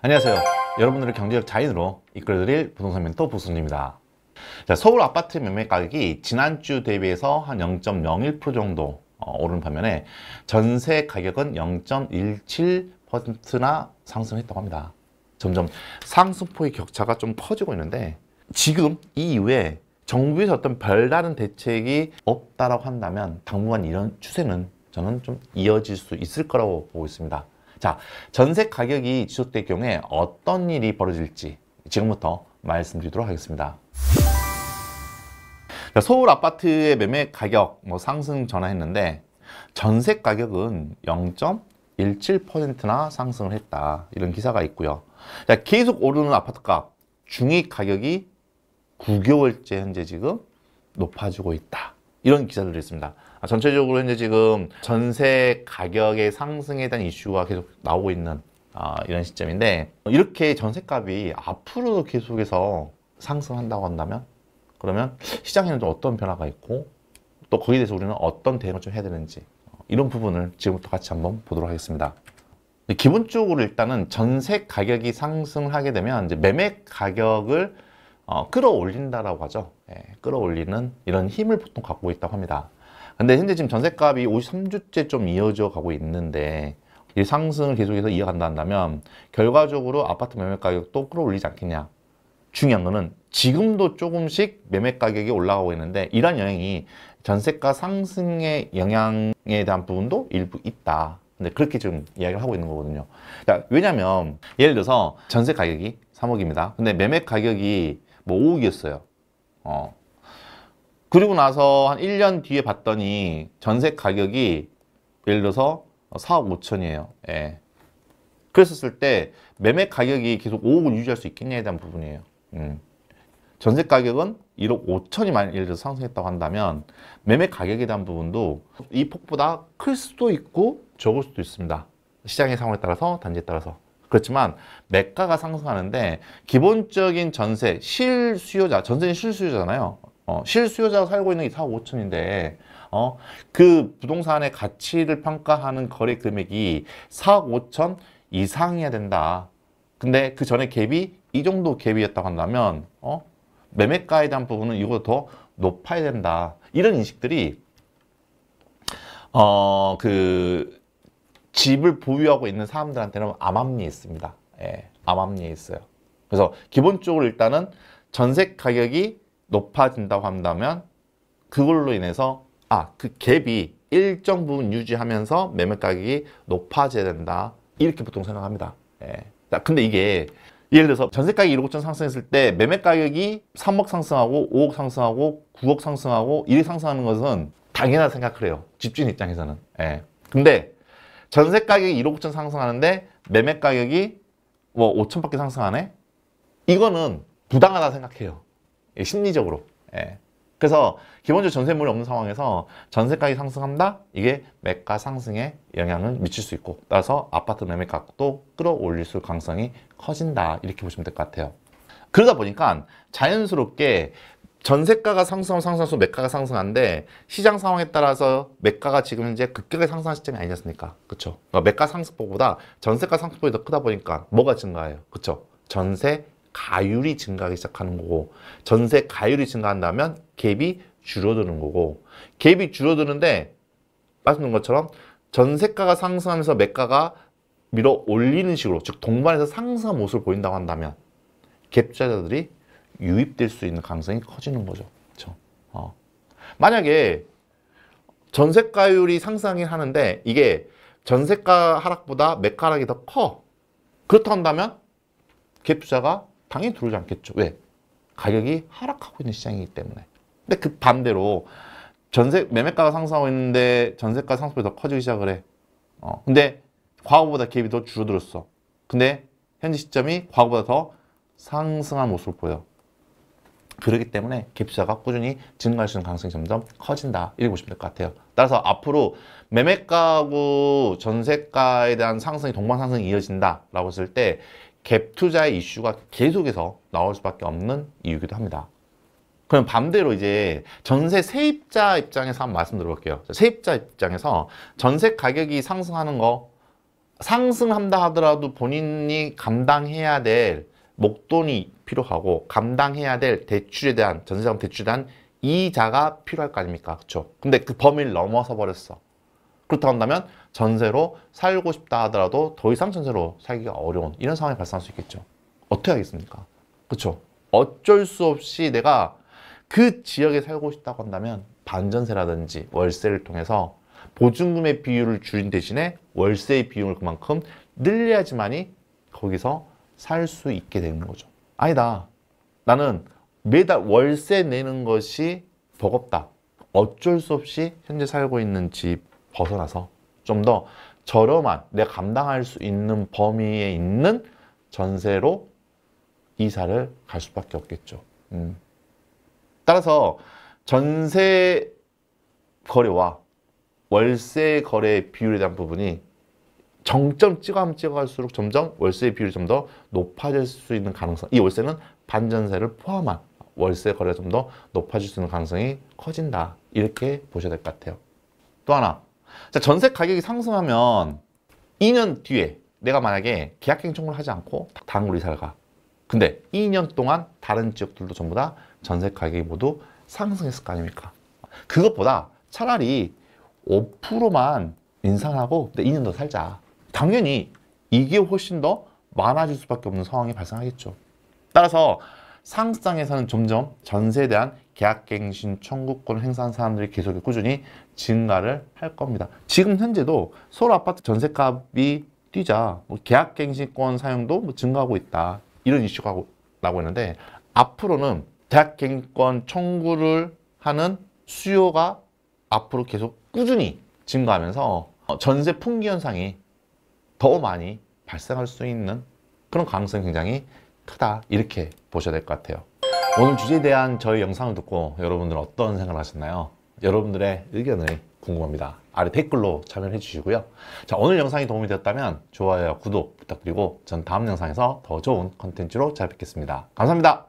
안녕하세요. 여러분들을 경제적 자인으로 이끌어드릴 부동산 멘토 보수입니다. 자, 서울 아파트 매매 가격이 지난주 대비해서 한 0.01% 정도 어, 오른 반면에 전세 가격은 0.17%나 상승했다고 합니다. 점점 상승폭의 격차가 좀 커지고 있는데 지금 이 이후에 정부에서 어떤 별다른 대책이 없다라 한다면 당분간 이런 추세는 저는 좀 이어질 수 있을 거라고 보고 있습니다. 자, 전세 가격이 지속될 경우에 어떤 일이 벌어질지 지금부터 말씀드리도록 하겠습니다. 자, 서울 아파트의 매매 가격 뭐 상승 전화했는데 전세 가격은 0.17%나 상승을 했다. 이런 기사가 있고요. 자, 계속 오르는 아파트값, 중위 가격이 9개월째 현재 지금 높아지고 있다. 이런 기사들이 있습니다. 아, 전체적으로 현재 지금 전세 가격의 상승에 대한 이슈가 계속 나오고 있는 아, 이런 시점인데 이렇게 전세값이 앞으로도 계속해서 상승한다고 한다면 그러면 시장에는 좀 어떤 변화가 있고 또 거기에 대해서 우리는 어떤 대응을 좀 해야 되는지 어, 이런 부분을 지금부터 같이 한번 보도록 하겠습니다. 기본적으로 일단은 전세 가격이 상승하게 되면 이제 매매 가격을 어, 끌어올린다라고 하죠. 예, 끌어올리는 이런 힘을 보통 갖고 있다고 합니다. 근데 현재 지금 전셋값이 53주째 좀 이어져 가고 있는데 이 상승을 계속해서 이어간다 한다면 결과적으로 아파트 매매 가격도 끌어올리지 않겠냐 중요한 거는 지금도 조금씩 매매 가격이 올라가고 있는데 이런한 영향이 전세가 상승의 영향에 대한 부분도 일부 있다 근데 그렇게 지금 이야기를 하고 있는 거거든요 그 왜냐면 예를 들어서 전세 가격이 3억입니다 근데 매매 가격이 뭐 5억이었어요 어, 그리고 나서 한 1년 뒤에 봤더니 전세 가격이 예를 들어서 4억 5천이에요. 예. 그랬었을 때 매매 가격이 계속 5억을 유지할 수 있겠냐에 대한 부분이에요. 음. 전세 가격은 1억 5천이 만약 예를 들어서 상승했다고 한다면 매매 가격에 대한 부분도 이 폭보다 클 수도 있고 적을 수도 있습니다. 시장의 상황에 따라서 단지에 따라서 그렇지만 매가가 상승하는데 기본적인 전세 실수요자 전세는 실수요자잖아요 어, 실수요자가 살고 있는 게 4억 5천인데 어, 그 부동산의 가치를 평가하는 거래 금액이 4억 5천 이상이어야 된다. 근데 그 전에 갭이 이 정도 갭이었다고 한다면 어? 매매가에 대한 부분은 이거보더 높아야 된다. 이런 인식들이 어, 그 집을 보유하고 있는 사람들한테는 암암리에 있습니다. 예, 암암리에 있어요. 그래서 기본적으로 일단은 전세 가격이 높아진다고 한다면 그걸로 인해서 아, 그 갭이 일정 부분 유지하면서 매매 가격이 높아져야 된다. 이렇게 보통 생각합니다. 예. 자, 근데 이게 예를 들어서 전세 가격이 1억 5천 상승했을 때 매매 가격이 3억 상승하고 5억 상승하고 9억 상승하고 1억 상승하는 것은 당연한 생각을 해요. 집주인 입장에서는. 예. 근데 전세 가격이 1억 5천 상승하는데 매매 가격이 뭐 5천밖에 상승하네? 이거는 부당하다 생각해요. 예, 심리적으로. 예. 그래서 기본적으로 전세물이 없는 상황에서 전세가격이 상승한다? 이게 매가 상승에 영향을 미칠 수 있고 따라서 아파트 매매값도 끌어올릴 수 가능성이 커진다 이렇게 보시면 될 것 같아요 그러다 보니까 자연스럽게 전세가가 상승하면 상승할수 록 매가가 상승한데 시장 상황에 따라서 매가가 지금 이제 급격히 상승한 시점이 아니지 않습니까? 그렇죠. 매가 상승폭보다 전세가 상승폭이 더 크다 보니까 뭐가 증가해요? 그렇죠. 전세 가율이 증가하기 시작하는 거고 전세 가율이 증가한다면 갭이 줄어드는 거고 갭이 줄어드는데 말씀드린 것처럼 전세가가 상승하면서 매가가 밀어 올리는 식으로 즉 동반해서 상승한 모습을 보인다고 한다면 갭 투자자들이 유입될 수 있는 가능성이 커지는 거죠. 그렇죠? 어. 만약에 전세가율이 상승하긴 하는데 이게 전세가 하락보다 매가 하락이 더 커. 그렇다 한다면 갭 투자가 당연히 들어오지 않겠죠. 왜? 가격이 하락하고 있는 시장이기 때문에. 근데 그 반대로 전세 매매가가 상승하고 있는데 전세가 상승이 더 커지기 시작을 해. 어, 근데 과거보다 기업이 더 줄어들었어. 근데 현재 시점이 과거보다 더 상승한 모습을 보여. 그렇기 때문에 갭투자가 꾸준히 증가할 수 있는 가능성이 점점 커진다. 이렇게 보시면 될 것 같아요. 따라서 앞으로 매매가하고 전세가에 대한 상승이 동반 상승이 이어진다라고 했을 때갭 투자의 이슈가 계속해서 나올 수밖에 없는 이유기도 이 합니다. 그럼 반대로 이제 전세 세입자 입장에서 한번 말씀드려볼게요. 세입자 입장에서 전세 가격이 상승하는 거 상승한다 하더라도 본인이 감당해야 될 목돈이 필요하고 감당해야 될 대출에 대한 전세자금 대출에 대한 이자가 필요할 거 아닙니까? 그렇죠? 근데 그 범위를 넘어서 버렸어. 그렇다 고 한다면 전세로 살고 싶다 하더라도 더 이상 전세로 살기가 어려운 이런 상황이 발생할 수 있겠죠. 어떻게 하겠습니까? 그렇죠. 어쩔 수 없이 내가 그 지역에 살고 싶다고 한다면 반전세라든지 월세를 통해서 보증금의 비율을 줄인 대신에 월세의 비용을 그만큼 늘려야지만이 거기서 살 수 있게 되는 거죠. 아니다. 나는 매달 월세 내는 것이 버겁다. 어쩔 수 없이 현재 살고 있는 집 벗어나서 좀 더 저렴한 내 감당할 수 있는 범위에 있는 전세로 이사를 갈 수밖에 없겠죠. 음. 따라서 전세 거래와 월세 거래 비율에 대한 부분이 정점 찍어가면 찍어갈수록 점점 월세 비율이 좀 더 높아질 수 있는 가능성 이 월세는 반전세를 포함한 월세 거래가 좀 더 높아질 수 있는 가능성이 커진다 이렇게 보셔야 될 것 같아요 또 하나 자, 전세 가격이 상승하면 2년 뒤에 내가 만약에 계약갱 청을 하지 않고 다른 곳로 이사를 가. 근데 2년 동안 다른 지역들도 전부 다 전세 가격이 모두 상승했을 거 아닙니까? 그것보다 차라리 5%만 인상하고 2년 더 살자. 당연히 이게 훨씬 더 많아질 수밖에 없는 상황이 발생하겠죠. 따라서 상장에서는 점점 전세에 대한 계약갱신 청구권 행사한 사람들이 계속 꾸준히 증가를 할 겁니다. 지금 현재도 서울 아파트 전세값이 뛰자 뭐 계약갱신권 사용도 뭐 증가하고 있다 이런 이슈가 나고 있는데 앞으로는 계약갱신권 청구를 하는 수요가 앞으로 계속 꾸준히 증가하면서 어, 전세 풍기 현상이 더 많이 발생할 수 있는 그런 가능성이 굉장히 크다 이렇게 보셔야 될 것 같아요. 오늘 주제에 대한 저희 영상을 듣고 여러분들은 어떤 생각을 하셨나요? 여러분들의 의견을 궁금합니다. 아래 댓글로 참여해 주시고요. 자 오늘 영상이 도움이 되었다면 좋아요, 와 구독 부탁드리고 전 다음 영상에서 더 좋은 컨텐츠로 찾아뵙겠습니다. 감사합니다.